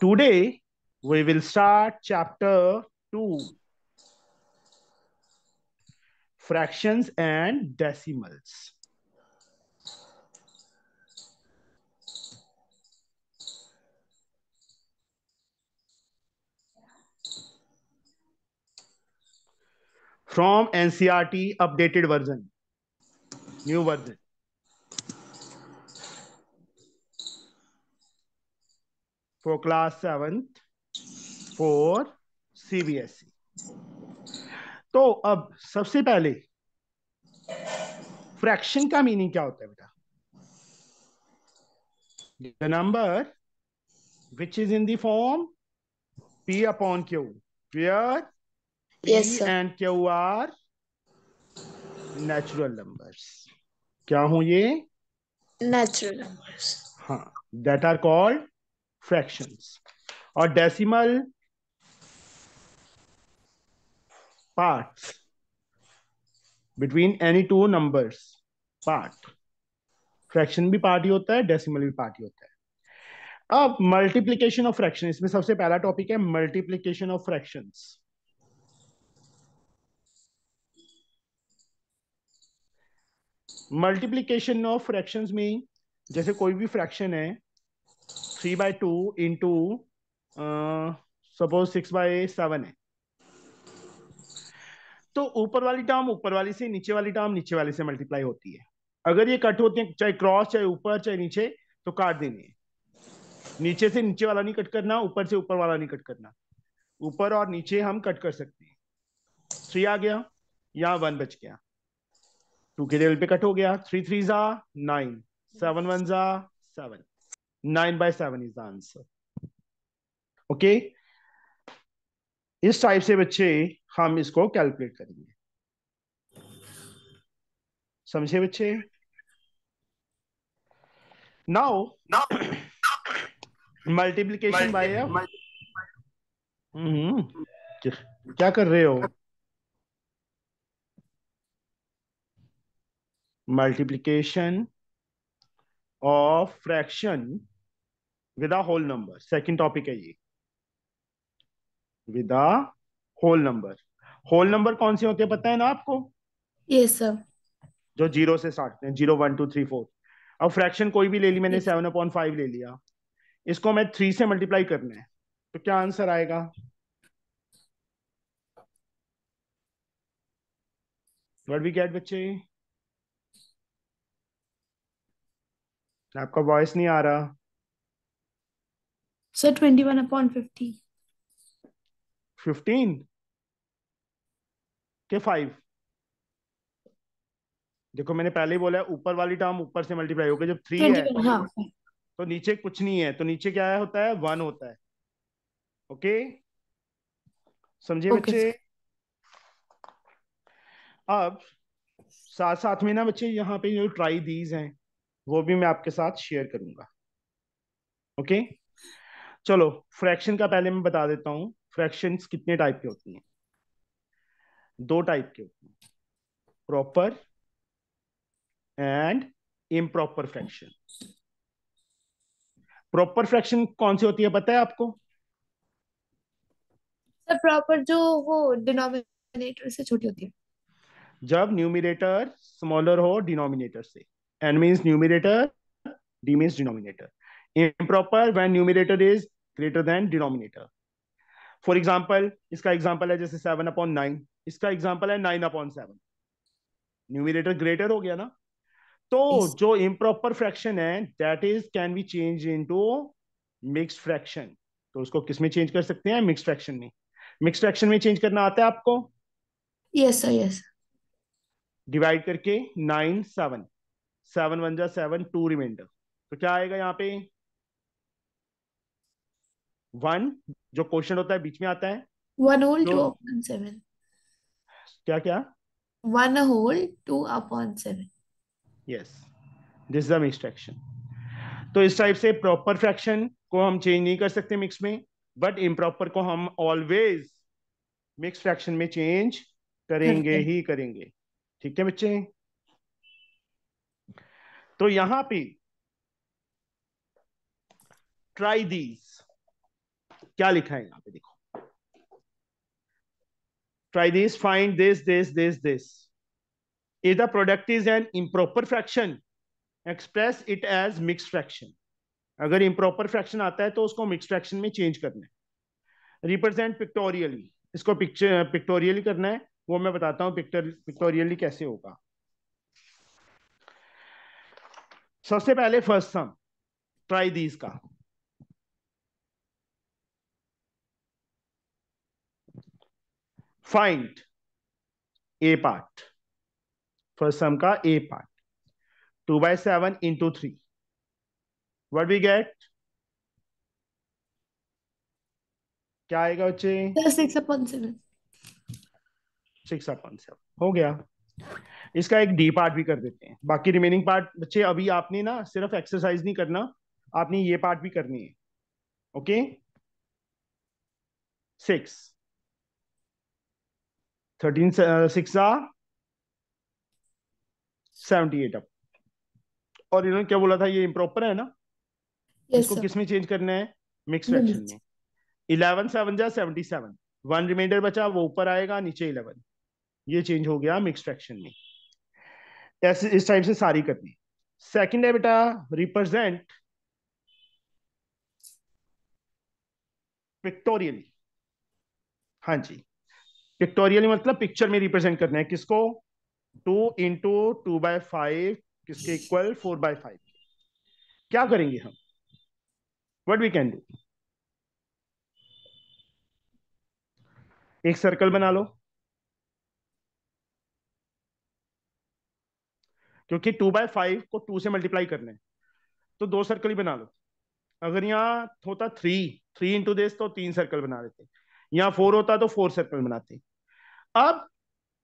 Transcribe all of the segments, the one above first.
today we will start chapter 2 fractions and decimals from ncrt updated version new version for class 7th for CBSE तो अब सबसे पहले fraction का meaning क्या होता है बेटा the number which is in the form p upon q where and q are natural numbers क्या हूं ये नेचुरल नंबर्स हाँ दैट आर कॉल्ड फ्रैक्शंस और decimal part between any two numbers part fraction भी पार्ट ही होता है डेसिमल भी पार्ट ही होता है अब मल्टीप्लीकेशन ऑफ फ्रैक्शन इसमें सबसे पहला टॉपिक है multiplication of fractions multiplication of fractions में जैसे कोई भी फ्रैक्शन है three by two into suppose six by seven है तो ऊपर वाली टर्म ऊपर वाली से नीचे वाली टर्म नीचे वाले से मल्टीप्लाई होती है अगर ये कट होती है चाहे क्रॉस चाहे ऊपर चाहे नीचे तो काट देनी है नीचे से नीचे वाला नहीं कट करना ऊपर से ऊपर वाला नहीं कट करना ऊपर और नीचे हम कट कर सकते हैं थ्री आ गया या वन बच गया टू के लेवल पे कट हो गया थ्री थ्री जा नाइन सेवन वन जा seven 9 by 7 is the answer. Okay. इस टाइप से बच्चे हम इसको कैलकुलेट करेंगे समझे बच्चे नाउ मल्टीप्लीकेशन बाय क्या कर रहे हो multiplication of fraction with a whole number second topic है ये with a whole number whole number कौन से होते हैं पता है ना आपको यस yes, सर जो जीरो से स्टार्ट हैं zero one two three four अब फ्रैक्शन कोई भी ले ली मैंने सेवन अपॉइंट फाइव ले लिया इसको मैं थ्री से मल्टीप्लाई करना है तो क्या आंसर आएगा वट वी गेट बच्चे आपका वॉइस नहीं आ रहा sir twenty one upon fifty fifteen के फाइव देखो मैंने पहले ही बोला ऊपर वाली टर्म ऊपर से मल्टीप्लाई होगी जब थ्री है हाँ, हाँ. तो नीचे कुछ नहीं है तो नीचे क्या होता है वन होता है ओके समझे okay. बच्चे अब साथ साथ में ना बच्चे यहाँ पे जो ट्राई दीज हैं वो भी मैं आपके साथ शेयर करूंगा ओके चलो फ्रैक्शन का पहले मैं बता देता हूं फ्रैक्शन कितने टाइप के होती हैं दो टाइप के होते हैं proper and improper fraction proper fraction कौन सी होती है पता है आपको प्रॉपर जो वो डिनोमिनेटर से छोटी होती है जब न्यूमिनेटर स्मॉलर हो डिनोमिनेटर से n means numerator d means denominator improper when numerator is greater than denominator for example इसका एग्जाम्पल है जैसे सेवन अपॉन नाइन इसका एग्जाम्पल है nine upon seven numerator greater हो गया ना तो इस... जो इम्प्रॉपर फ्रैक्शन है that is can be change into mix fraction तो उसको किस में चेंज कर सकते हैं मिक्स फ्रैक्शन में मिक्स फ्रैक्शन में चेंज करना आता है आपको यस सर यस डिवाइड करके नाइन सेवन सेवन वन जा सेवन टू रिमाइंडर तो क्या आएगा यहाँ पे वन जो क्वेश्चन होता है बीच में आता है one whole two upon seven क्या क्या one whole two upon seven yes this is mix fraction तो इस टाइप से प्रॉपर फ्रैक्शन को हम चेंज नहीं कर सकते मिक्स में बट इम्प्रॉपर को हम ऑलवेज मिक्स फ्रैक्शन में चेंज करेंगे ही करेंगे ठीक है बच्चे तो यहां पे ट्राई दीज क्या लिखा है यहां पे देखो try these find this this this this if the product is an improper fraction express it as mix fraction अगर इम्प्रॉपर फ्रैक्शन आता है तो उसको मिक्स फ्रैक्शन में चेंज करना है रिप्रेजेंट पिक्टोरियली इसको पिक्चर पिक्टोरियली करना है वो मैं बताता हूं पिक्टोरियली कैसे होगा सबसे पहले फर्स्ट सम ट्राई दीज का find a part first sum का ए part two by seven into three what we get क्या आएगा बच्चे six upon seven six upon seven हो गया इसका एक डी पार्ट भी कर देते हैं बाकी रिमेनिंग पार्ट बच्चे अभी आपने ना सिर्फ एक्सरसाइज नहीं करना आपने ये पार्ट भी करनी है okay six thirteen six seventy eight up और इन्होंने क्या बोला था ये इम्प्रॉपर है ना yes, इसको किस में चेंज करना है मिक्स फ्रैक्शन में इलेवन सेवन जा सेवेंटी सेवन वन रिमाइंडर बचा वो ऊपर आएगा नीचे इलेवन ये चेंज हो गया मिक्स फ्रैक्शन में ऐसे इस टाइप से सारी करनी सेकंड है बेटा रिप्रेजेंट पिक्टोरियली हाँ जी पिक्टोरियली मतलब पिक्चर में रिप्रेजेंट करना है किसको two into two by five किसके इक्वल फोर बाय फाइव क्या करेंगे हम वट वी कैन डू एक सर्कल बना लो क्योंकि टू बाय फाइव को टू से मल्टीप्लाई करना है तो दो सर्कल ही बना लो अगर यहाँ होता थ्री थ्री इंटू दिस तो तीन सर्कल बना देते यहाँ फोर होता तो फोर सर्कल बनाते अब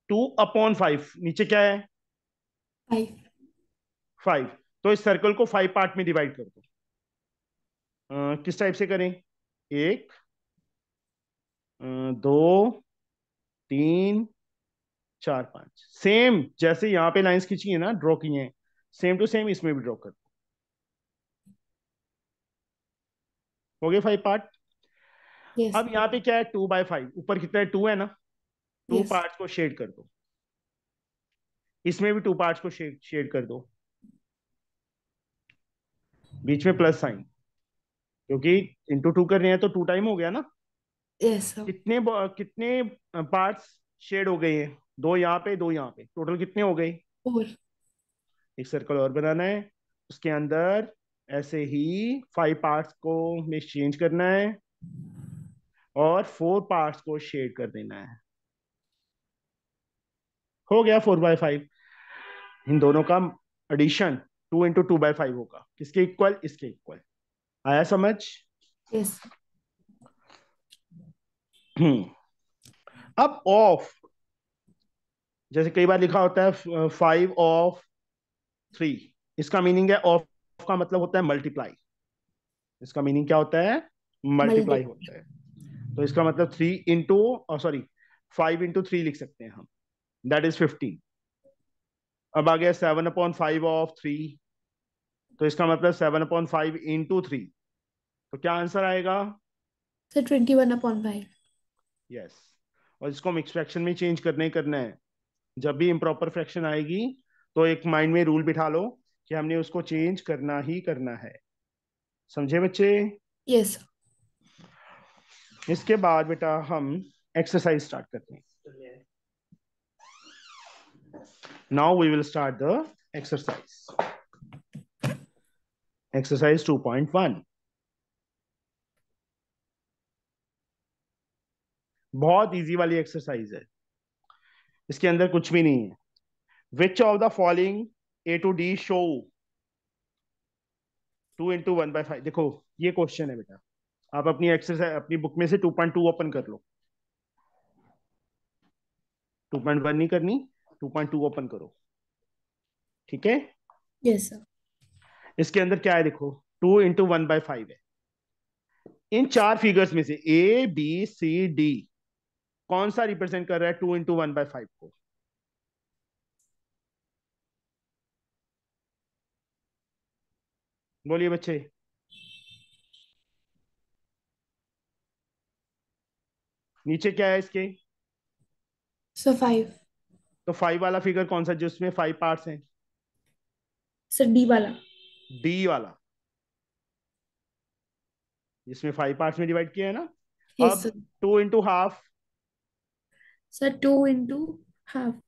टू अपॉन फाइव नीचे क्या है फाइव तो इस सर्कल को फाइव पार्ट में डिवाइड कर दो किस टाइप से करें एक आ, दो तीन चार पांच सेम जैसे यहाँ पे लाइंस खींची है ना ड्रॉ किए है सेम टू सेम इसमें भी ड्रॉ कर हो गए फाइव पार्ट yes. अब यहाँ पे क्या है टू बाय फाइव ऊपर कितना है टू है ना टू yes. पार्ट को शेड कर दो इसमें भी टू पार्ट को शेड शेड कर दो बीच में प्लस साइन क्योंकि इंटू टू कर रहे हैं तो टू टाइम हो गया ना yes, कितने कितने पार्ट्स शेड हो गए हैं दो यहाँ पे दो यहाँ पे टोटल कितने हो गए एक सर्कल और बनाना है उसके अंदर ऐसे ही फाइव पार्ट्स को में चेंज करना है और फोर पार्ट्स को शेड कर देना है हो गया फोर बाय फाइव इन दोनों का addition two into two by five होगा किसके इक्वल इसके इक्वल आया समझ yes. हम्म। अब ऑफ जैसे कई बार लिखा होता है फाइव ऑफ थ्री इसका मीनिंग है ऑफ का मतलब होता है मल्टीप्लाई इसका मीनिंग क्या होता है मल्टीप्लाई होता है तो इसका मतलब three into sorry five into three लिख सकते हैं हम दैट इज फिफ्टीन अब आ गया seven upon five of three तो इसका मतलब seven upon five into three तो क्या आंसर आएगा sir twenty one upon five yes और इसको हम एक्सट्रैक्शन में चेंज करने ही करना है जब भी इम्प्रॉपर फ्रैक्शन आएगी तो एक माइंड में रूल बिठा लो कि हमने उसको चेंज करना ही करना है समझे बच्चे यस yes. इसके बाद बेटा हम एक्सरसाइज स्टार्ट करते हैं will start the exercise exercise two point 2.1 बहुत इजी वाली एक्सरसाइज है इसके अंदर कुछ भी नहीं है which of the following a two D show two into one by five देखो ये क्वेश्चन है बेटा आप अपनी एक्सरसाइज अपनी बुक में से टू पॉइंट टू ओपन कर लो टू पॉइंट वन नहीं करनी टू पॉइंट टू ओपन करो ठीक है yes, इसके अंदर क्या है देखो two into one by five है इन चार फिगर्स में से ए बी सी डी कौन सा रिप्रेजेंट कर रहा है two into one by five को बोलिए बच्चे नीचे क्या है इसके सो so फाइव तो फाइव वाला फिगर कौन सा जिसमें फाइव पार्ट्स हैं सर डी वाला डी वाला जिसमें फाइव पार्ट्स में डिवाइड किया है ना yes, अब two into half sir two into half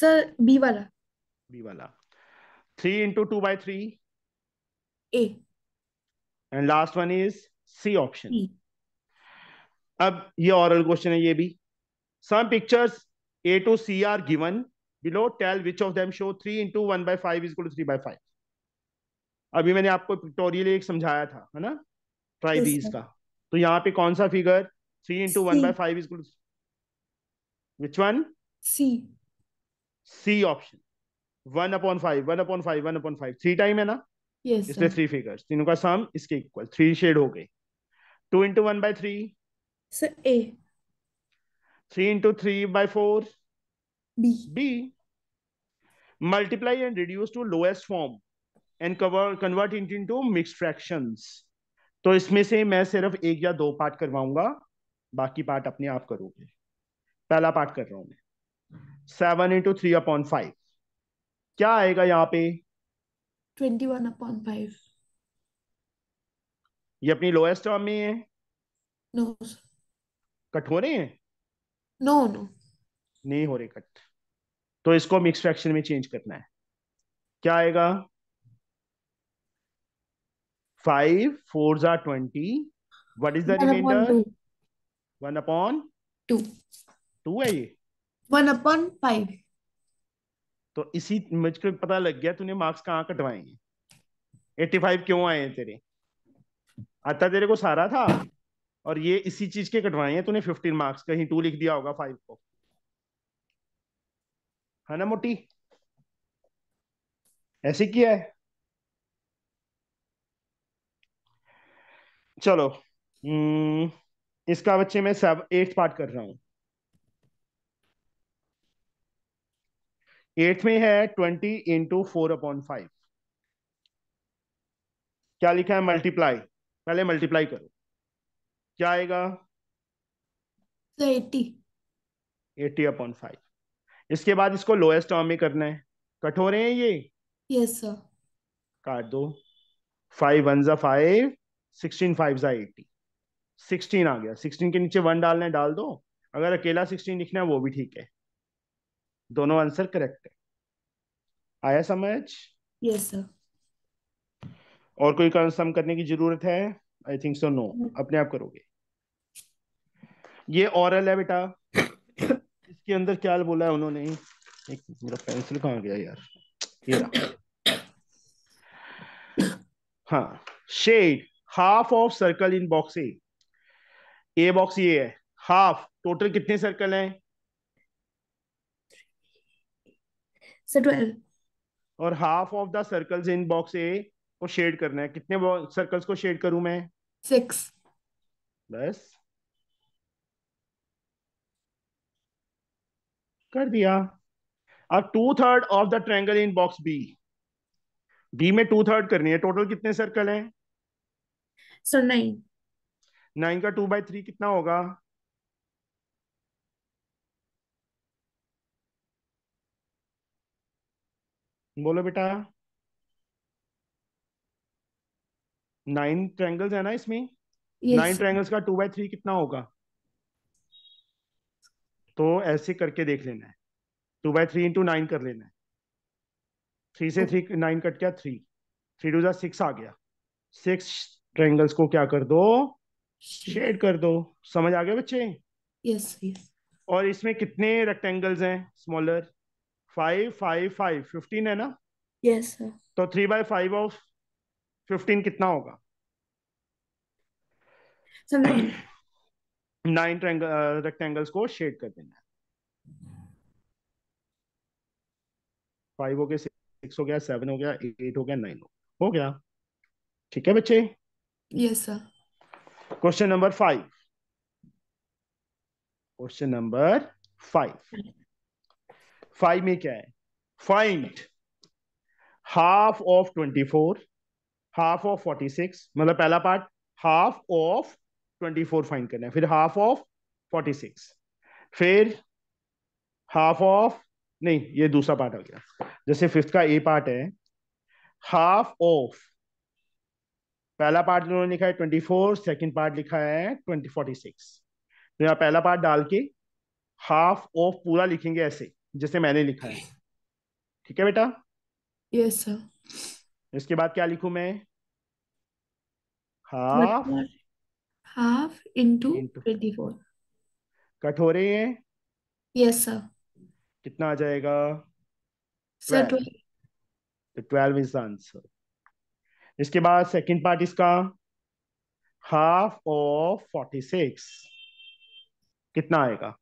sir B वाला बी वाला three into two by three A and last one is C option अब ये ऑरल क्वेश्चन है ये भी some pictures A to C are given below tell which of them show three into one by five is three by five अभी मैंने आपको pictorial एक समझाया था है ना ट्राई yes, दीज का तो यहाँ पे कौन सा figure three into one by five is two Which one? C. C option. One upon five one upon five one upon five three time है ना yes, इसलिए थ्री फिगर्स तीनों का सम इसके इक्वल थ्री शेड हो गए two into one by three A three into three by four B B multiply and reduce to lowest form and cover convert it into mixed fractions तो इसमें से मैं सिर्फ एक या दो पार्ट करवाऊंगा बाकी पार्ट अपने आप करोगे पहला पार्ट कर रहा हूं मैं seven into three upon five क्या आएगा यहाँ पे ट्वेंटी वन अपॉन फाइव ये अपनी लोएस्ट टर्म में है नो कट हो रहे हैं नो नो नहीं हो रहे कट तो इसको मिक्स फ्रैक्शन में चेंज करना है क्या आएगा फाइव फोर जार twenty what is the remainder one upon two two है ये वन अपॉन फाइव तो इसी मुझको पता लग गया तूने मार्क्स कहाँ कटवाए एटी फाइव क्यों आए हैं तेरे आता तेरे को सारा था और ये इसी चीज के कटवाए हैं तूने फिफ्टीन मार्क्स कहीं टू लिख दिया होगा फाइव को है ना मोटी ऐसे किया है चलो हम्म, इसका बच्चे मैं सब एट पार्ट कर रहा हूं एट में है twenty into four upon five क्या लिखा है मल्टीप्लाई पहले मल्टीप्लाई करो क्या आएगा एट्टी एट्टी अपॉन फाइव इसके बाद इसको लोएस्ट टर्म में करना है कट हो रहे हैं ये यस सर काट दो फाइव वन जा फाइव सिक्सटीन फाइव जा एट्टी सिक्सटीन आ गया सिक्सटीन के नीचे वन डालना है डाल दो अगर अकेला सिक्सटीन लिखना है वो भी ठीक है दोनों आंसर करेक्ट है आया समझ यस सर और कोई सम करने की जरूरत है आई थिंक सो नो अपने आप करोगे ये औरल है बेटा इसके अंदर क्या बोला है उन्होंने एक मेरा पेंसिल कहा गया यार ये रहा हाँ shade half of circle in box A box ये है हाफ टोटल कितने सर्कल हैं से ट्वेल्व और half of the circles in box A को शेड करना है कितने सर्कल्स को शेड करूं मैं सिक्स बस कर दिया अब two third of the triangle in box B B में टू थर्ड करनी है टोटल कितने सर्कल हैं सर नाइन नाइन का टू बाय थ्री कितना होगा बोलो बेटा नाइन ट्रैंगल्स है ना इसमें yes. नाइन ट्रैंगल्स का टू बाई थ्री कितना होगा तो ऐसे करके देख लेना है two by three into nine कर लेना है थ्री से थ्री नाइन कट गया थ्री थ्री टू सिक्स आ गया सिक्स ट्रैंगल्स को क्या कर दो शेड कर दो समझ आ गया बच्चे यस yes, yes. और इसमें कितने रेक्टेंगल्स हैं smaller five five five fifteen है ना यस तो three by five of fifteen कितना होगा नाइन रेक्टेंगल्स uh, को शेड कर देना है फाइव हो गया सिक्स हो गया सेवन हो गया एट हो गया नाइन हो, हो गया ठीक है बच्चे yes sir question number five question number five five में क्या है find half of twenty four half of forty six मतलब पहला part half of twenty four find करना है फिर हाफ ऑफ फोर्टी सिक्स फिर हाफ ऑफ नहीं ये दूसरा पार्ट हो गया जैसे फिफ्थ का ए पार्ट है हाफ ऑफ पहला पार्ट उन्होंने लिखा है ट्वेंटी फोर सेकेंड पार्ट लिखा है ट्वेंटी फोर्टी सिक्स तो यहाँ पहला पार्ट डाल के हाफ ऑफ पूरा लिखेंगे ऐसे जिसे मैंने लिखा है ठीक है बेटा यस yes, सर इसके बाद क्या लिखू मैं हाफ हाफ इनटू 24 कट हो रहे हैं यस सर कितना आ जाएगा सर 12 तो 12 इज आंसर इसके बाद सेकंड पार्ट इसका हाफ ऑफ फोर्टी सिक्स कितना आएगा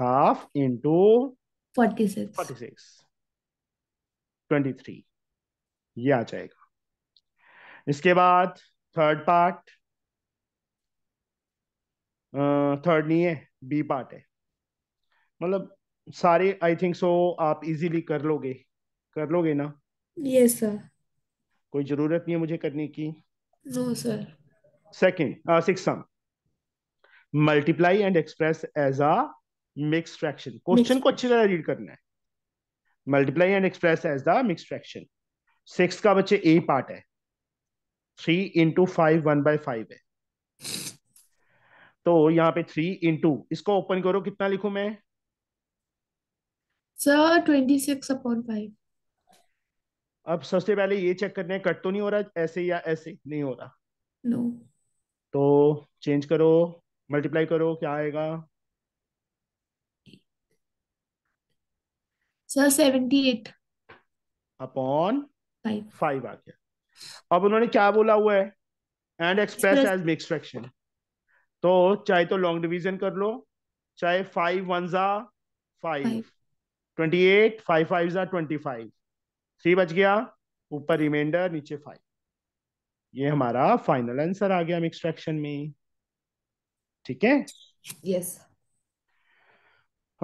हाफ इंटू 46 46 23 ये आ जाएगा इसके बाद थर्ड पार्ट थर्ड नहीं है बी पार्ट है मतलब सारे आई थिंक सो आप इजीली कर लोगे कर लोगे ना यस yes, सर कोई जरूरत नहीं है मुझे करने की no sir second six sum multiply and express as a mix fraction question को अच्छी तरह रीड करना है multiply and express as the mix fraction six का बच्चे ए पार्ट है three into five one by five है तो यहाँ पे थ्री इंटू इसको ओपन करो कितना लिखू मैं सर अब सबसे पहले ये चेक करने कट तो नहीं हो रहा ऐसे या ऐसे नहीं हो रहा नो no. तो चेंज करो मल्टीप्लाई करो क्या आएगा sir seventy eight upon five आ गया अब उन्होंने क्या बोला हुआ है and express as mix fraction तो चाहे तो लॉन्ग डिवीजन कर लो चाहे फाइव वन जा five twenty eight five five जा ट्वेंटी फाइव थ्री बच गया ऊपर रिमाइंडर नीचे फाइव ये हमारा फाइनल आंसर आ गया मिक्स फ्रैक्शन में ठीक है यस yes.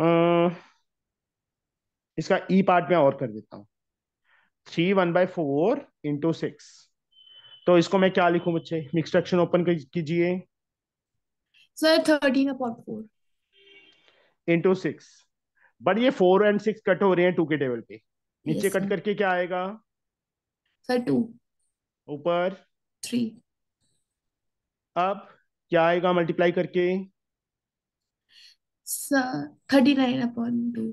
uh, इसका ई e पार्ट में और कर देता हूं three one by four into six तो इसको मैं क्या लिखू मुझे मिक्सट्रक्शन ओपन कीजिए sir thirteen upon four into six but ये फोर एंड सिक्स कट हो रहे हैं टू के टेबल पे नीचे yes, कट करके क्या आएगा सर टू ऊपर थ्री अब क्या आएगा मल्टीप्लाई करके sir thirty nine upon two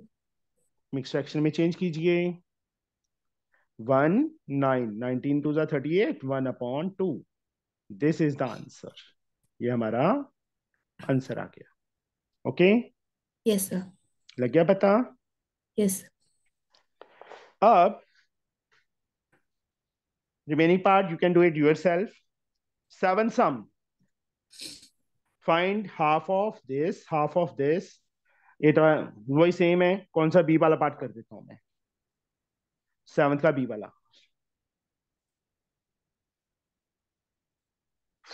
mix fraction में चेंज कीजिए one nine nineteen two thirty eight one upon two this is the answer ये हमारा आंसर आ गया ओके यस सर लग गया पता यस yes. अब part you can do it yourself seven sum find half of this half of this A तो वही same है कौन सा बी वाला पार्ट कर देता हूं मैं सेवंथ का बी वाला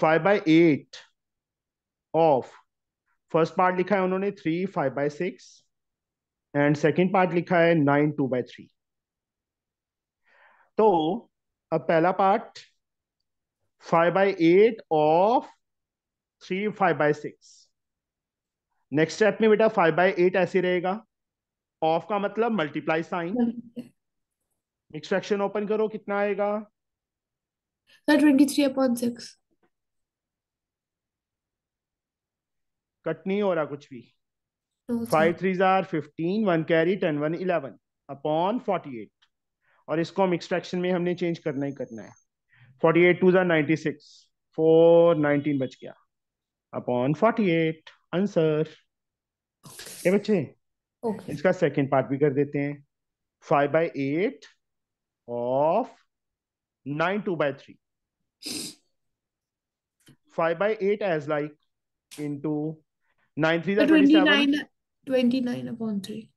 five by eight of first part लिखा है उन्होंने three five by six and second part लिखा है नाइन टू बाय थ्री तो अब पहला part five by eight of three five by six next step में बेटा फाइव बाई एट ऐसे रहेगा ऑफ का मतलब multiply sign mix fraction open करो कितना आएगा twenty three upon six cut नहीं हो रहा कुछ भी फाइव थ्री जार fifteen one carry ten one eleven upon forty eight और इसको हम एक्सट्रैक्शन में हमने चेंज करना ही करना है फोर्टी एट टू जार नाइन्टी सिक्स फोर नाइनटीन बच गया अपॉन फोर्टी एट आंसर ये बच्चे okay. इसका सेकंड पार्ट भी कर देते हैं five by eight of nine two by three five by eight as like in two nine three twenty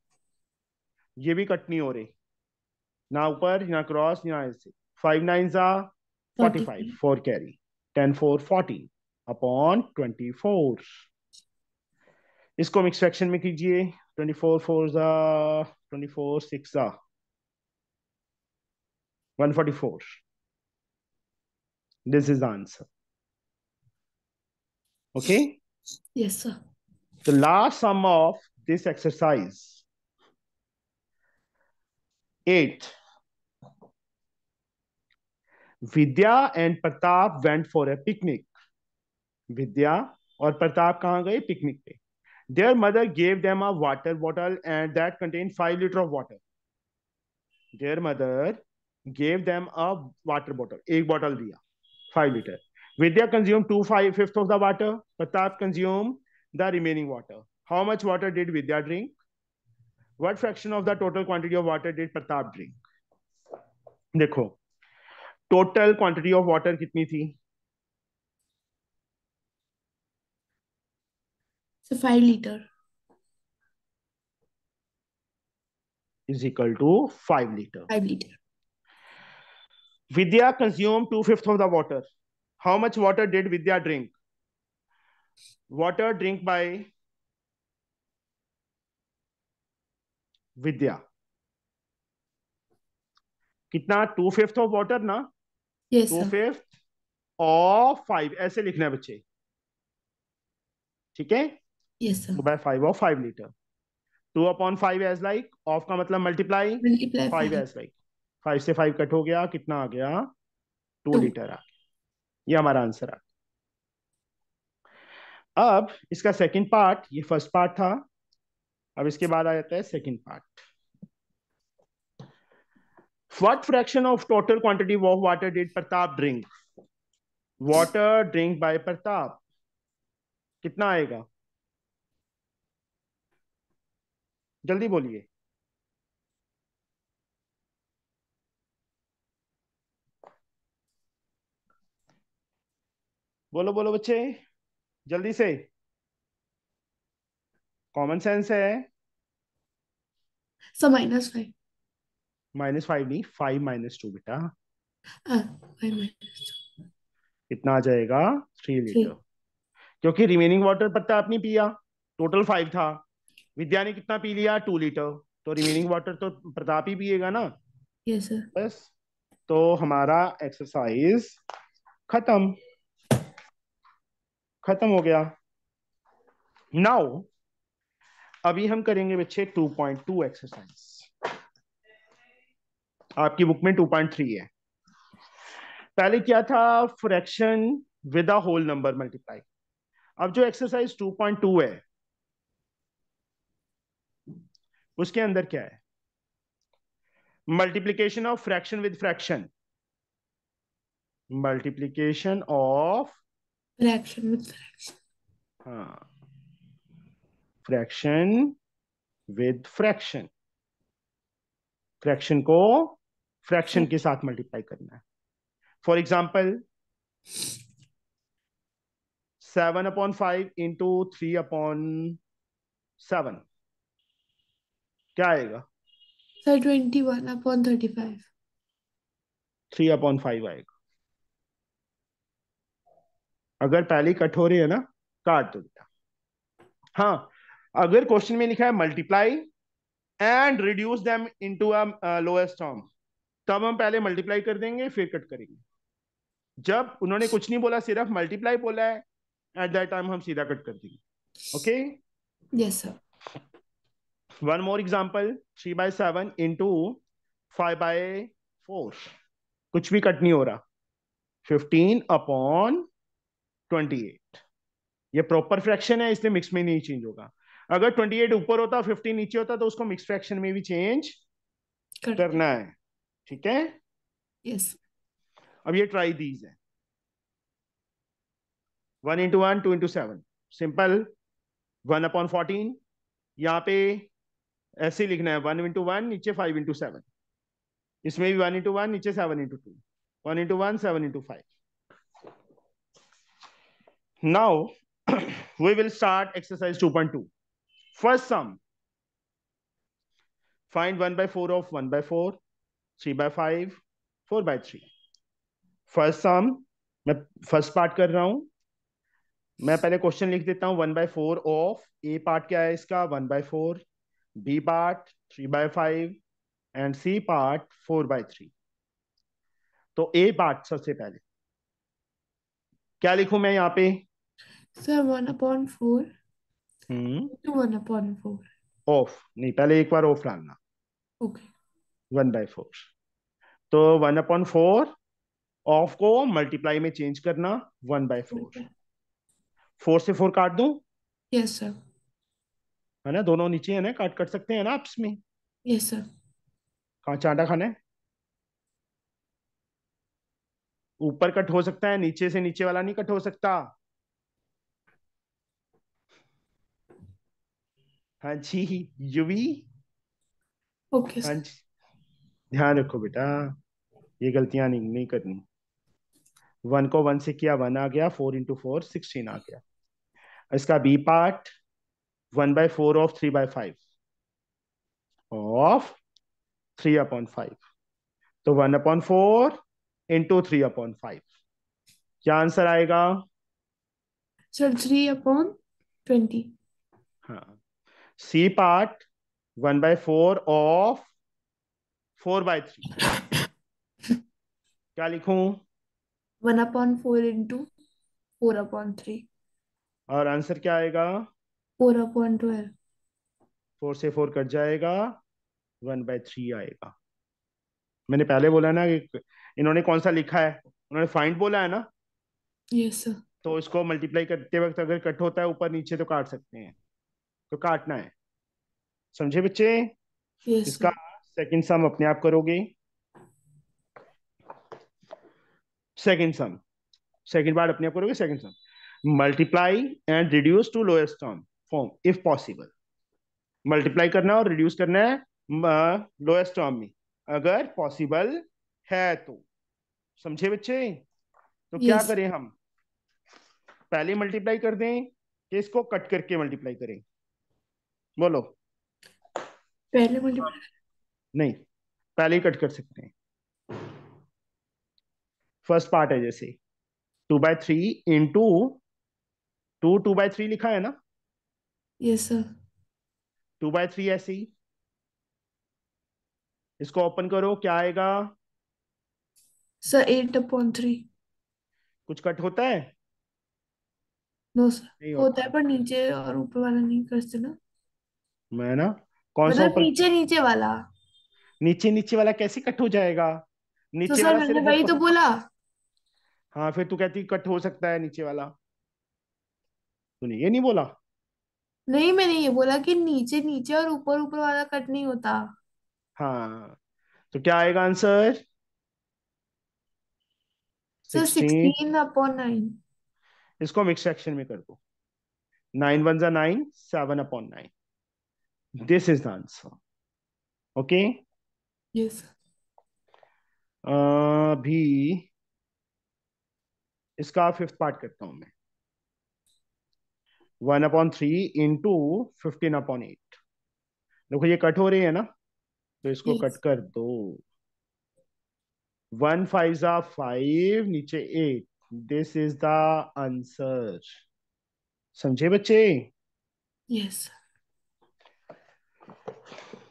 ये भी कट नहीं हो रही ना ऊपर ना क्रॉस ना ऐसे फाइव नाइन सा forty five four carry ten four forty upon twenty four इसको हम एक्सट्रैक्शन में कीजिए ट्वेंटी फोर फोर जा twenty four six one forty four this is answer okay yes sir the last sum of this exercise eight Vidya and Pratap went for a picnic Vidya और प्रताप कहां गए picnic पे Their mother gave them a water bottle and that contained five liter of water. Their mother gave them a water bottle. a bottle diya, five liter. Vidya consumed two five fifth of the water. Pratap consumed the remaining water. How much water did Vidya drink? What fraction of the total quantity of water did Pratap drink? देखो total quantity of water कितनी थी So 5 liter. Is equal to 5 liter. 5 liter. Vidya consumed two-fifths of the water. How much water did Vidya drink? Water drink by Vidya. कितना two fifth of water ना two fifth of five ऐसे लिखना है बच्चे ठीक है yes sir so by 5 of 5 liter 2 upon 5 as like of ka matlab मतलब multiply multiply 5 as like 5 se 5 cut ho gaya kitna aa gaya 2 litre आ गया ये हमारा आंसर आ अब इसका सेकंड पार्ट ये फर्स्ट पार्ट था अब इसके बाद आ जाता है second part what fraction of total quantity of water did Pratap drink water drink by Pratap कितना आएगा जल्दी बोलिए बोलो बोलो बच्चे जल्दी से कॉमन सेंस है sir minus five minus five नहीं फाइव माइनस टू बेटा कितना हाँ, आ जाएगा थ्री लीटर क्योंकि रिमेनिंग वाटर पत्ता आपने पिया टोटल फाइव था विद्या ने कितना पी लिया टू लीटर तो रिमेनिंग वाटर तो प्रताप ही पिएगा ना यस सर बस तो हमारा एक्सरसाइज खत्म खत्म हो गया नाउ अभी हम करेंगे बच्चे 2.2 एक्सरसाइज आपकी बुक में 2.3 है पहले क्या था fraction with a whole number multiply अब जो एक्सरसाइज 2.2 है उसके अंदर क्या है multiplication of fraction with fraction multiplication of fraction with fraction हाँ फ्रैक्शन विद फ्रैक्शन फ्रैक्शन को फ्रैक्शन के साथ मल्टीप्लाई करना है for example seven upon five into three upon seven क्या आएगा sir twenty one upon thirty five three upon five आएगा अगर पहली कट हो रही है ना काट दो बेटा हाँ अगर क्वेश्चन में लिखा है multiply and reduce them into a lowest term तब हम पहले मल्टीप्लाई कर देंगे फिर कट करेंगे जब उन्होंने कुछ नहीं बोला सिर्फ मल्टीप्लाई बोला है एट दैट टाइम हम सीधा कट कर देंगे okay yes sir One more example, three by seven into five by four कुछ भी कट नहीं हो रहा फिफ्टीन अपॉन ट्वेंटी एट ये प्रॉपर फ्रैक्शन है इसलिए मिक्स में नहीं चेंज होगा अगर ट्वेंटी एट ऊपर होता फिफ्टीन नीचे होता तो उसको मिक्स फ्रैक्शन में भी चेंज करना है ठीक है यस yes. अब ये ट्राई दीज है one into one two into seven simple one upon fourteen यहाँ पे ऐसे ही लिखना है वन इंटू वन नीचे फाइव इंटू सेवन इसमें भी वन इंटू वन नीचे seven into two one into one seven into five now start exercise two point two first sum find one by four of one by four three by five four by three first sum मैं first part कर रहा हूं मैं पहले question लिख देता हूं one by four of A part क्या है इसका one by four B part 3 by 5 and C part four by three तो ए पार्ट सबसे पहले क्या लिखूं मैं यहाँ पे sir one upon four two one upon four of हम्म। नहीं पहले एक बार ऑफ लाना ओके वन बाय फोर तो वन upon फोर ऑफ को मल्टीप्लाई में चेंज करना वन बाय फोर फोर से फोर काट दू यस सर है ना दोनों नीचे है ना काट कट सकते हैं ना आप इसमें यस सर कहाँ चाटा खाना है ऊपर कट हो सकता है नीचे से नीचे वाला नहीं कट हो सकता हाँ जी युवी ओके okay, हाँ जी ध्यान रखो बेटा ये गलतियां नहीं, नहीं करनी वन को वन से किया वन आ गया फोर इंटू फोर सिक्सटीन आ गया इसका B part one by four of three by five of three upon five तो one upon four into three upon five क्या आंसर आएगा सर थ्री अपॉन ट्वेंटी हाँ C part one by four of four by three क्या लिखू one upon four into four upon three और answer क्या आएगा four upon twelve four से four cut जाएगा वन बाय थ्री आएगा मैंने पहले बोला ना कि इन्होंने कौन सा लिखा है उन्होंने फाइंड बोला है ना यस yes, सर तो इसको मल्टीप्लाई करते वक्त अगर कट होता है ऊपर नीचे तो काट सकते हैं तो काटना है समझे बच्चे yes, इसका सेकंड सम अपने आप करोगे सेकंड सम सेकंड बार अपने आप करोगे second sum multiply and reduce to lowest term form if possible multiply करना है और रिड्यूस करना है लोएस्ट टर्म में अगर पॉसिबल है तो समझे बच्चे तो क्या yes. करें हम पहले मल्टीप्लाई कर दें कि इसको कट करके मल्टीप्लाई करें बोलो पहले मल्टीप्लाई नहीं पहले ही कट कर सकते हैं फर्स्ट पार्ट है जैसे two by three into two two by three लिखा है ना यस टू बाय थ्री ऐसे ही इसको ओपन करो क्या आएगा सर एट अपॉन थ्री कुछ कट होता है नो no, सर होता, होता है पर नीचे और ऊपर वाला नहीं करते ना मैं ना कौन सा ऊपर मतलब नीचे नीचे वाला नीचे नीचे वाला कैसे कट हो जाएगा तो नीचे तो सर वाला मैंने वही तो बोला हाँ फिर तू कहती कट हो सकता है नीचे वाला तूने ये नहीं बोला नहीं मैंने ये बोला कि नीचे नीचे और ऊपर ऊपर वाला कट नहीं होता हाँ तो क्या आएगा answer sir sixteen sixteen upon nine इसको मिक्स सेक्शन में कर दो नाइन वन जा nine seven upon nine this is the answer okay yes अभी इसका फिफ्थ पार्ट करता हूं मैं one upon three into fifteen upon eight देखो ये कट हो रही है ना तो इसको yes. कट कर दो वन फाइव जा फाइव नीचे eight this is the answer समझे बच्चे yes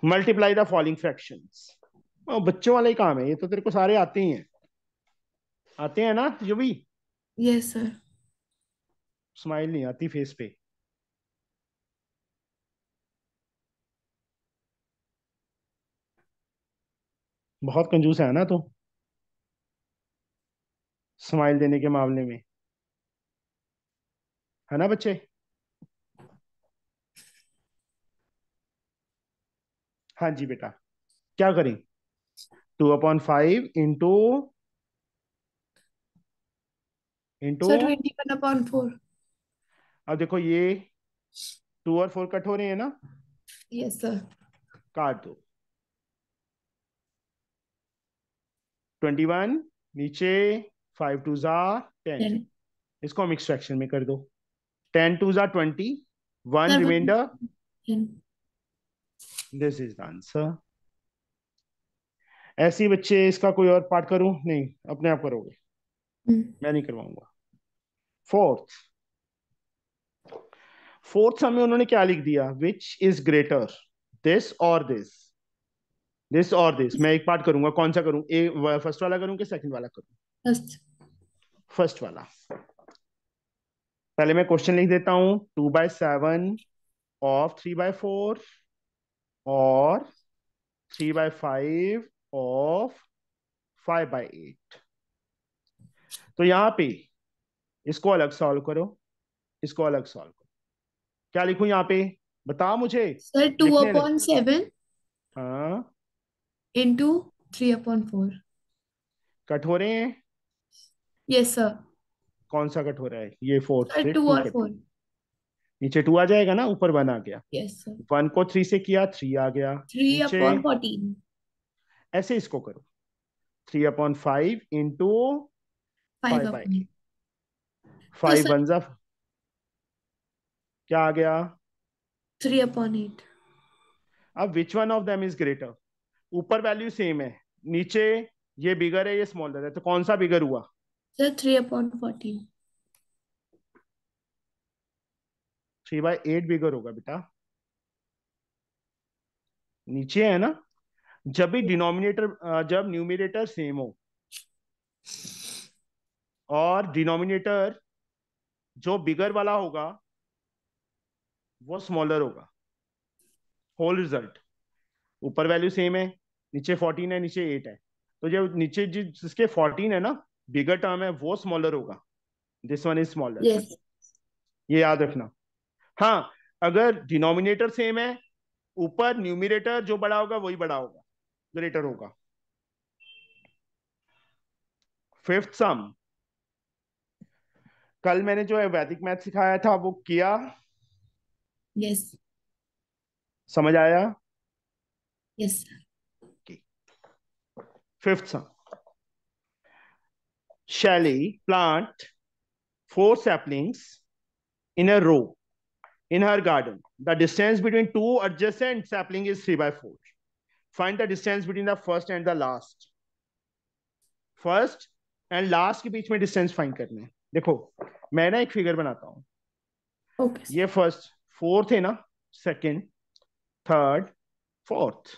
multiply the following fractions बच्चों वाला ही काम है ये तो तेरे को सारे आते ही हैं आते हैं ना जो भी यस yes, सर स्माइल नहीं आती फेस पे बहुत कंजूस है ना तो स्माइल देने के मामले में है ना बच्चे हाँ जी बेटा क्या करें two upon five into into twenty one upon four अब देखो ये टू और फोर कट हो रहे हैं ना यस सर काट दो ट्वेंटी वन नीचे फाइव टू जा टेन इसको हम एक्सट्रैक्शन में कर दो टेन टू जा twenty one reminder this is the answer ऐसे बच्चे इसका कोई और पार्ट करूं नहीं अपने आप करोगे hmm. मैं नहीं करवाऊंगा फोर्थ फोर्थ सम में उन्होंने क्या लिख दिया विच इज ग्रेटर दिस और दिस दिस और दिस मैं एक पार्ट करूंगा कौन सा करूं ए फर्स्ट वाला करूं कि सेकंड वाला करूं फर्स्ट फर्स्ट वाला पहले मैं क्वेश्चन लिख देता हूं two by seven of three by four और three by five of five by eight तो यहां पे इसको अलग सॉल्व करो इसको अलग सॉल्व क्या लिखूं यहाँ पे बता मुझे सर टू अपॉन सेवन हाँ into three upon four cut हो रहे हैं यस yes, सर कौन सा कट हो रहा है ये फोर से टू और फोर नीचे टू आ जाएगा ना ऊपर वन आ गया यस yes, वन को थ्री से किया थ्री आ गया थ्री अपॉन फोर्टीन ऐसे इसको करो three upon five into five five one क्या आ गया थ्री अपॉन एट अब which one of them is greater ऊपर वैल्यू सेम है नीचे ये बिगर है ये स्मॉलर है तो कौन सा बिगर हुआ sir three upon fourteen three by eight bigger होगा बेटा नीचे है ना जब भी डिनोमिनेटर जब न्यूमिनेटर सेम हो और डिनोमिनेटर जो बिगर वाला होगा वो स्मॉलर होगा होल रिजल्ट ऊपर वैल्यू सेम है नीचे फोर्टीन है नीचे एट है तो जब नीचे जिसके फोर्टीन है ना बिगर टर्म है वो स्मॉलर होगा दिस वन इज स्मॉलर ये याद रखना हाँ अगर डिनोमिनेटर सेम है ऊपर न्यूमिनेटर जो बड़ा होगा वही बड़ा होगा ग्रेटर होगा फिफ्थ सम कल मैंने जो है वैदिक मैथ सिखाया था वो किया यस समझ आया yes fifth sum Shelly plant four saplings in a row in her garden. The distance between two adjacent sapling is 3 by 4. Find the distance between the first and the last. First and last के बीच में distance find करने देखो मैं ना एक figure बनाता हूँ okay. ये first फोर्थ है ना सेकंड थर्ड फोर्थ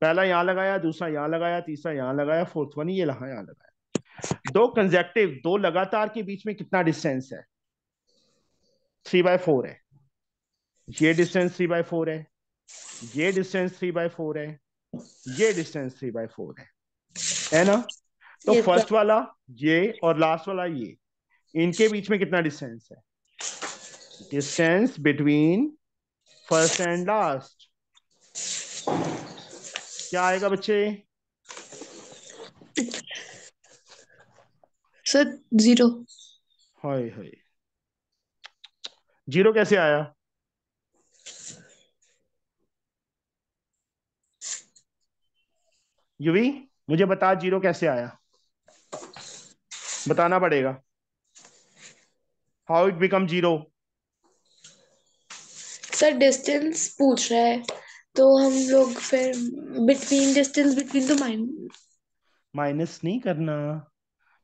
पहला यहां लगाया दूसरा यहां लगाया तीसरा यहां लगाया फोर्थ वन ये यहाँ यहां लगाया दो कंजेक्टिव दो लगातार के बीच में कितना डिस्टेंस है थ्री बाय फोर है ये डिस्टेंस थ्री बाय फोर है ये डिस्टेंस थ्री बाय फोर है ये डिस्टेंस थ्री बाय फोर है है ना तो फर्स्ट वाला ये और लास्ट वाला ये इनके बीच में कितना डिस्टेंस है distance between first and last क्या आएगा बच्चे सर जीरो हाय हाय जीरो कैसे आया युवी मुझे बता जीरो कैसे आया बताना पड़ेगा how it become zero sir distance पूछ रहा है तो हम लोग फिर बिटवीन डिस्टेंस बिटवीन तो माइन माइनस नहीं करना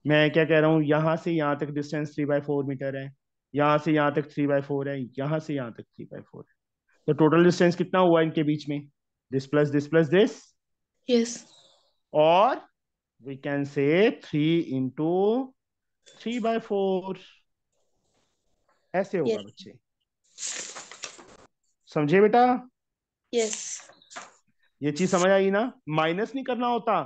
मैं क्या कह रहा हूँ यहाँ से यहाँ तक distance three by four meter है यहाँ से यहाँ तक थ्री बाय फोर है यहाँ से यहाँ तक थ्री बाय फोर है तो टोटल डिस्टेंस कितना हुआ इनके बीच में this plus this plus this yes और we can say three into three by four ऐसे होगा yes. बच्चे समझे बेटा yes. ये चीज समझ आई ना माइनस नहीं करना होता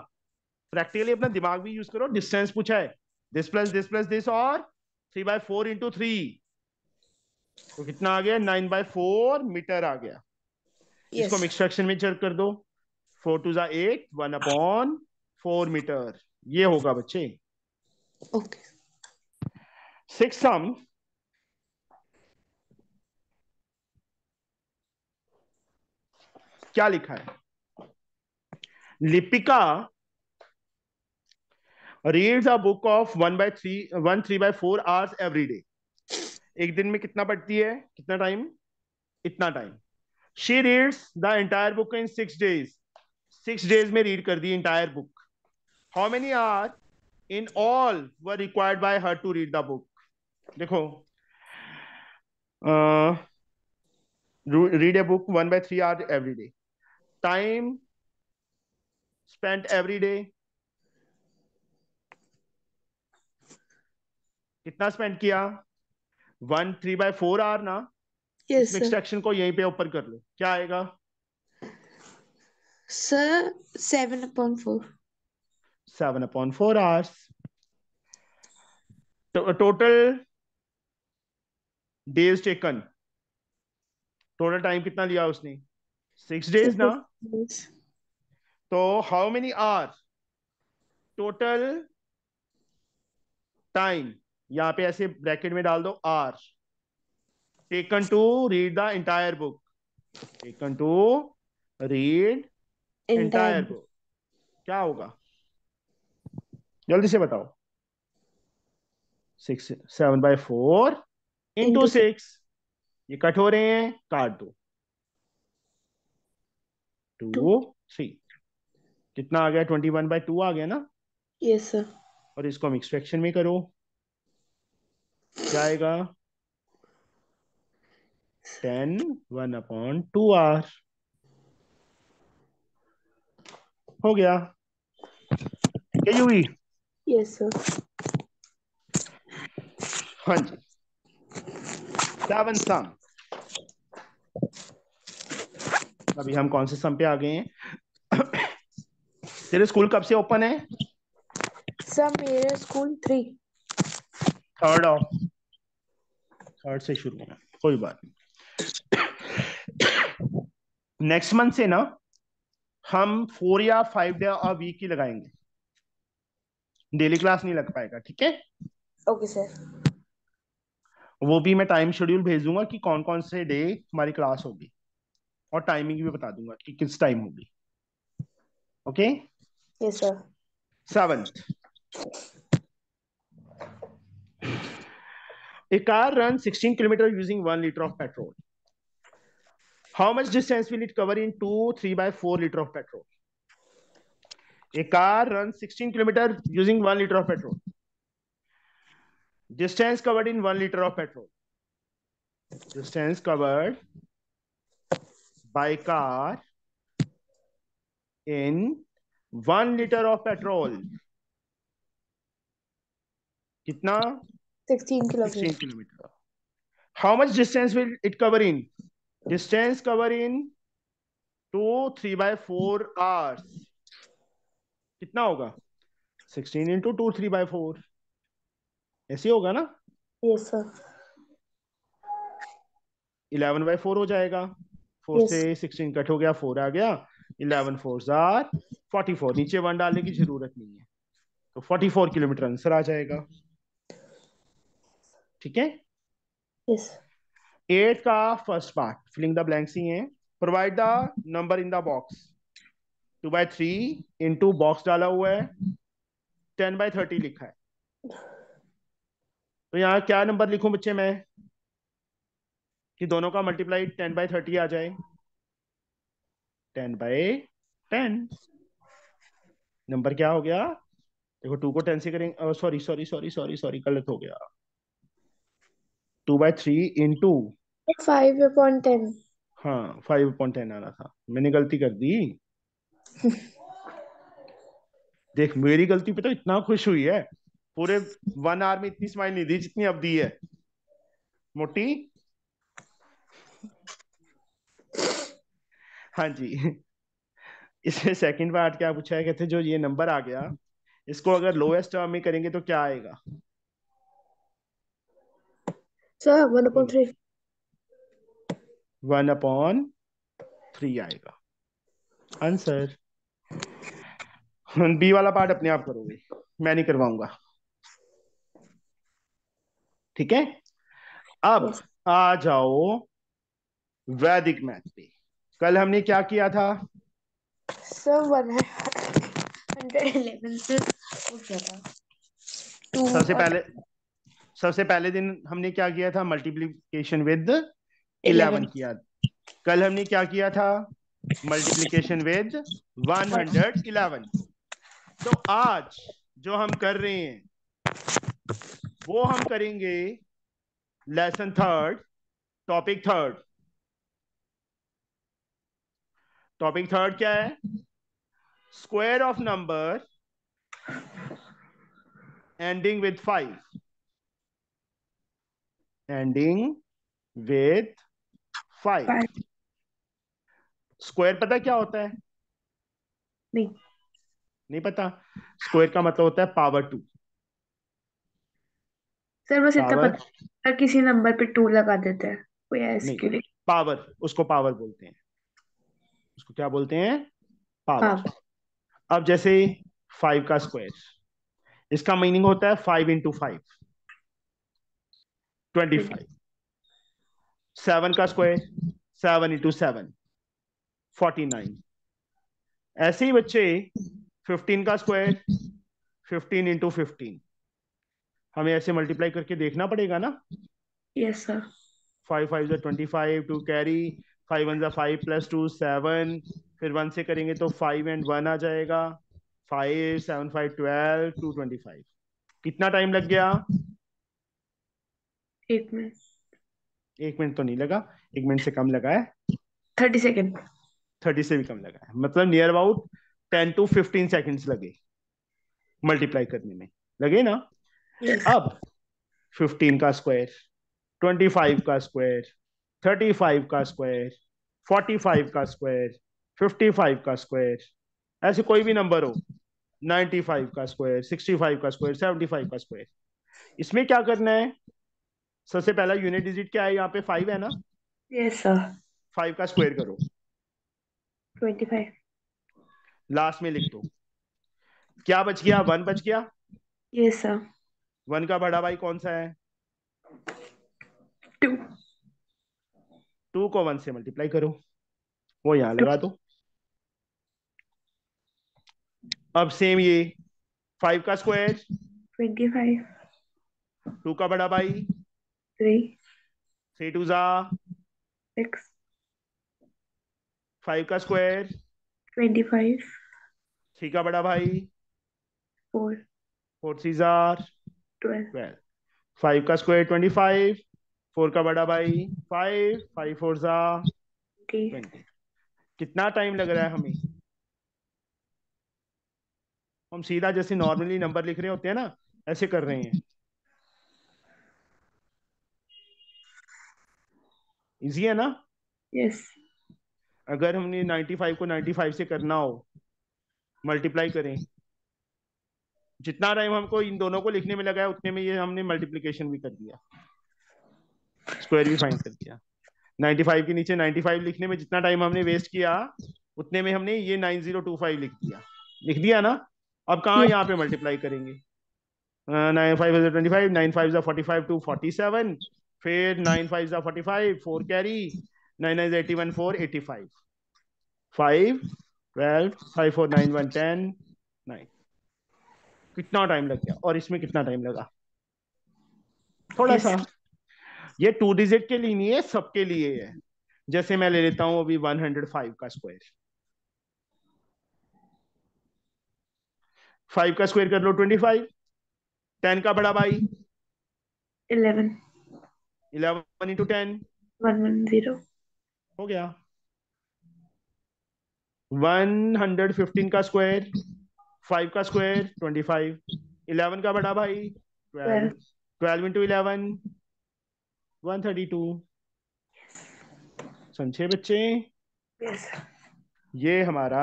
प्रैक्टिकली अपना दिमाग भी यूज करो डिस्टेंस पूछा है this plus this plus this और three by four into three तो कितना आ गया नाइन बाय फोर मीटर आ गया yes. इसको मिक्सट्रक्शन में चेक कर दो फोर टू जा eight one upon four meter ये होगा बच्चे ओके सिक्स सम क्या लिखा है Lipika reads a book of one by three one three by four hours every day एक दिन में कितना पढ़ती है कितना टाइम इतना time she reads the entire book in six days six days में रीड कर दी entire book how many hours in all were required by her to read the book देखो read a book one by three hours every day time spent every day कितना spend किया one three by four hour ना yes, section को यहीं पे ऊपर कर लो क्या आएगा sir seven upon four seven upon four hours total days taken total time कितना लिया उसने सिक्स डेज ना तो how many hours total time यहां पे ऐसे ब्रैकेट में डाल दो hours taken to read the entire book taken to read entire book क्या होगा जल्दी से बताओ six seven by four into six ये कट हो रहे हैं काट दो टू थ्री कितना आ गया ट्वेंटी वन बाई टू आ गया ना यस yes, सर और इसको हम एक्सट्रैक्शन में करो जाएगा ten one upon two hours हो गया क्या ये हुई यस सर हाँ जी सेवन सम अभी हम कौन से सम पे आ गए हैं तेरे स्कूल कब से ओपन है सर मेरे school three third of third से शुरू होना कोई बात नहीं नेक्स्ट मंथ से ना हम फोर या फाइव डे अ वीक ही लगाएंगे डेली क्लास नहीं लग पाएगा ठीक है ओके सर वो भी मैं टाइम शेड्यूल भेज दूंगा कि कौन कौन से डे हमारी क्लास होगी और टाइमिंग भी बता दूंगा कि किस टाइम होगी okay sir seven a car run sixteen kilometre using one litre of petrol how much distance will it cover in two three by four litre of petrol a car run sixteen kilometre using one litre of petrol distance covered in one litre of petrol distance covered by car in one liter of petrol. कितना 16 kilometre how much distance will it cover in distance cover in 2 3 by 4 hours कितना होगा 16 into 2 3 by 4 ऐसे होगा ना yes sir 11 by 4 हो जाएगा four से sixteen cut हो गया फोर आ गया इलेवन फोर जार फोर्टी फोर नीचे वन डालने की जरूरत नहीं है तो फोर्टी फोर किलोमीटर आंसर आ जाएगा ठीक है एट का first part filling the blanks ही है provide the number in the box two by three into box डाला हुआ है टेन बाय थर्टी लिखा है तो यहाँ क्या नंबर लिखूं बच्चे मैं कि दोनों का मल्टीप्लाई टेन बाई थर्टी आ जाए टेन बाई टेन नंबर क्या हो गया देखो टू को टेन से करेंगे sorry sorry sorry sorry sorry गलत हो गया two by three in two five point ten हाँ फाइव पॉइंट टेन आना था मैंने गलती कर दी देख मेरी गलती पे तो इतना खुश हुई है पूरे वन आवर में इतनी स्माइल नहीं दी जितनी अब दी है मोटी हाँ जी इसमें सेकंड पार्ट क्या पूछा है कहते जो ये नंबर आ गया इसको अगर लोएस्ट टर्म में करेंगे तो क्या आएगा sir one upon three one upon three आएगा आंसर बी वाला पार्ट अपने आप करोगे मैं नहीं करवाऊंगा ठीक है अब आ जाओ वैदिक मैथ पे कल हमने क्या किया था सबसे पहले सबसे पहले दिन हमने क्या किया था मल्टीप्लीकेशन विद इलेवन किया कल हमने क्या किया था multiplication with one hundred eleven तो आज जो हम कर रहे हैं वो हम करेंगे lesson third topic third topic third क्या है square of number ending with five ending with five square पता क्या होता है नहीं नहीं पता स्क्वायर का मतलब होता है पावर टू सर बस इतना पता किसी नंबर पे टू लगा देते हैं कोई पावर उसको पावर बोलते हैं उसको क्या बोलते हैं पावर हाँ. अब जैसे फाइव का स्क्वायर इसका मीनिंग होता है five into five twenty five seven का square seven into seven forty nine ऐसे ही बच्चे फिफ्टीन का स्क्वायर फिफ्टीन इंटू फिफ्टीन हमें ऐसे मल्टीप्लाई करके देखना पड़ेगा ना yes sir five five twenty five two carry five one five plus two seven फिर वन से करेंगे तो फाइव एंड वन आ जाएगा five seven five twelve two twenty five कितना टाइम लग गया एक मिनट एक मिनट तो नहीं लगा एक मिनट से कम लगा है थर्टी सेकेंड थर्टी से भी कम लगा है मतलब near about ten to fifteen seconds लगे मल्टीप्लाई करने में लगे ना yes. अब फिफ्टीन का स्क्वायर ट्वेंटी फाइव का स्क्वायर थर्टी फाइव का स्क्वायर फोर्टी फाइव का स्क्वायर फिफ्टी फाइव का स्क्वायर ऐसे कोई भी नंबर हो नाइन्टी फाइव का स्क्वायर सिक्सटी फाइव का स्क्वायर सेवेंटी फाइव का स्क्वायर इसमें क्या करना है सबसे पहला यूनिट डिजिट क्या है यहाँ पे फाइव है ना यस फाइव का स्क्वायर करो ट्वेंटी फाइव लास्ट में लिख दो क्या बच गया वन बच गया यस सर वन का बड़ा भाई कौन सा है टू टू को वन से मल्टीप्लाई करो वो यहां लगा दो अब सेम ये फाइव का स्क्वायर ट्वेंटी फाइव टू का बड़ा भाई थ्री थ्री टू जा सिक्स फाइव का स्क्वायर ट्वेंटी फाइव थ्री का बड़ा भाई फोर फोर थ्री जार ट्वेल्व फाइव का स्क्वायर ट्वेंटी फाइव फोर का बड़ा भाई फाइव फाइव फोर सा ट्वेंटी कितना टाइम लग रहा है हमें हम सीधा जैसे नॉर्मली नंबर लिख रहे होते हैं ना ऐसे कर रहे हैं इजी है ना यस yes. अगर हमने 95 को 95 से करना हो मल्टीप्लाई करें जितना टाइम हमको इन दोनों को लिखने में लगा है उतने में ये हमने मल्टीप्लिकेशन भी कर दिया स्क्वायर भी फाइंड कर दिया 95 के नीचे 95 लिखने में जितना टाइम हमने वेस्ट किया उतने में हमने ये 9025 लिख दिया लिख दिया ना अब कहाँ यहाँ पे मल्टीप्लाई करेंगे nine five twenty five nine five forty five two फिर कैरी नाइन नाइन एटी कितना टाइम लग गया और इसमें कितना टाइम लगा थोड़ा yes. सा ये टू डिजिट के लिए नहीं है सबके लिए है जैसे मैं ले लेता हूं अभी वन हंड्रेड फाइव का स्क्वायर फाइव का स्क्वायर कर लो ट्वेंटी फाइव टेन का बड़ा भाई eleven eleven into ten one one zero हो गया वन हंड्रेड फिफ्टीन का स्क्वायर फाइव का स्क्वायर ट्वेंटी फाइव इलेवन का बड़ा भाई twelve twelve into eleven one thirty two समझे बच्चे yes. ये हमारा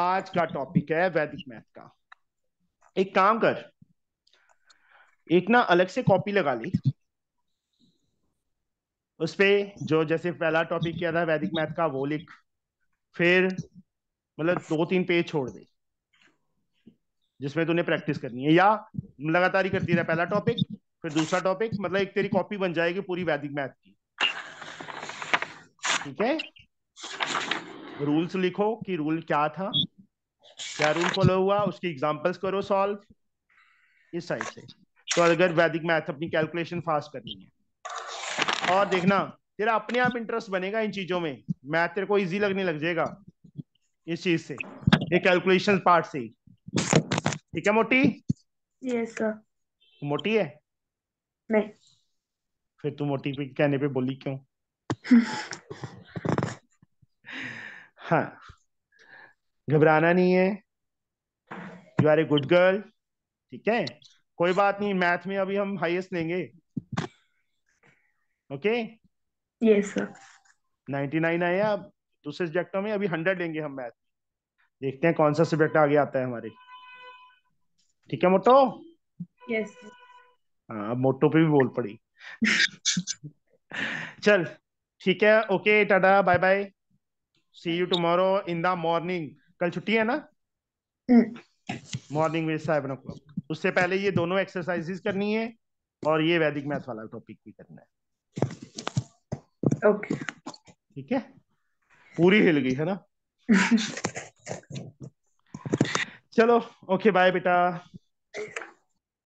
आज का टॉपिक है वैदिक मैथ का एक काम कर एक ना अलग से कॉपी लगा ली उस पे जो जैसे पहला टॉपिक किया था वैदिक मैथ का वो लिख फिर मतलब दो तीन पेज छोड़ दे जिसमें तूने प्रैक्टिस करनी है या लगातार ही करती रहा पहला टॉपिक फिर दूसरा टॉपिक मतलब एक तेरी कॉपी बन जाएगी पूरी वैदिक मैथ की ठीक है रूल्स लिखो कि रूल क्या था क्या रूल फॉलो हुआ उसकी एग्जांपल्स करो सॉल्व इस साइड से तो अगर वैदिक मैथ अपनी कैलकुलेशन फास्ट करनी है और देखना तेरा अपने आप इंटरेस्ट बनेगा इन चीजों में मैथ तेरे को इजी लगने लग जाएगा इस चीज से ये कैलकुलेशन पार्ट से ठीक है मोटी यस सर मोटी है नहीं फिर तुम ओटीपी के कहने पे बोली क्यों हाँ घबराना नहीं है you are a good girl ठीक है कोई बात नहीं मैथ में अभी हम हाईएस्ट लेंगे okay yes sir ninety nine आया अब दूसरे तो सब्जेक्टों में अभी हंड्रेड लेंगे हम मैथ देखते हैं कौन सा सब्जेक्ट आगे आता है हमारे ठीक है मोटो यस yes. हाँ मोटो पे भी बोल पड़ी चल ठीक है okay tata bye bye see you tomorrow in the morning कल छुट्टी है ना मॉर्निंग में सेवन ओ क्लॉक उससे पहले ये दोनों एक्सरसाइजेस करनी है और ये वैदिक मैथ वाला टॉपिक भी करना है ओके ठीक है पूरी हिल गई है ना चलो ओके बाय बेटा